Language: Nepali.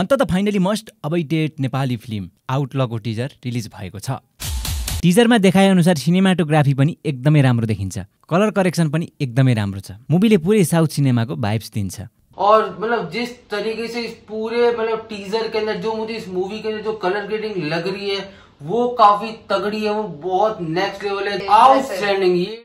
अन्तत finally must update Nepali film आउटलको टिजर रिलिज भएको छ टिजरमा देखाएअनुसार सिनेमाटोग्राफी पनि एकदमै राम्रो देखिन्छ कलर करेक्सन पनि एकदमै राम्रो छ मुभीले पुरै साउथ सिनेमाको भाइब्स दिन्छ और मतलब जिस तरीके से इस पूरे मतलब टीजर के अंदर जो मुझे इस मूवी के अंदर जो कलर ग्रेडिंग लग रही है वो काफी तगड़ी है वो बहुत नेक्स्ट लेवल है आउटस्टैंडिंग ये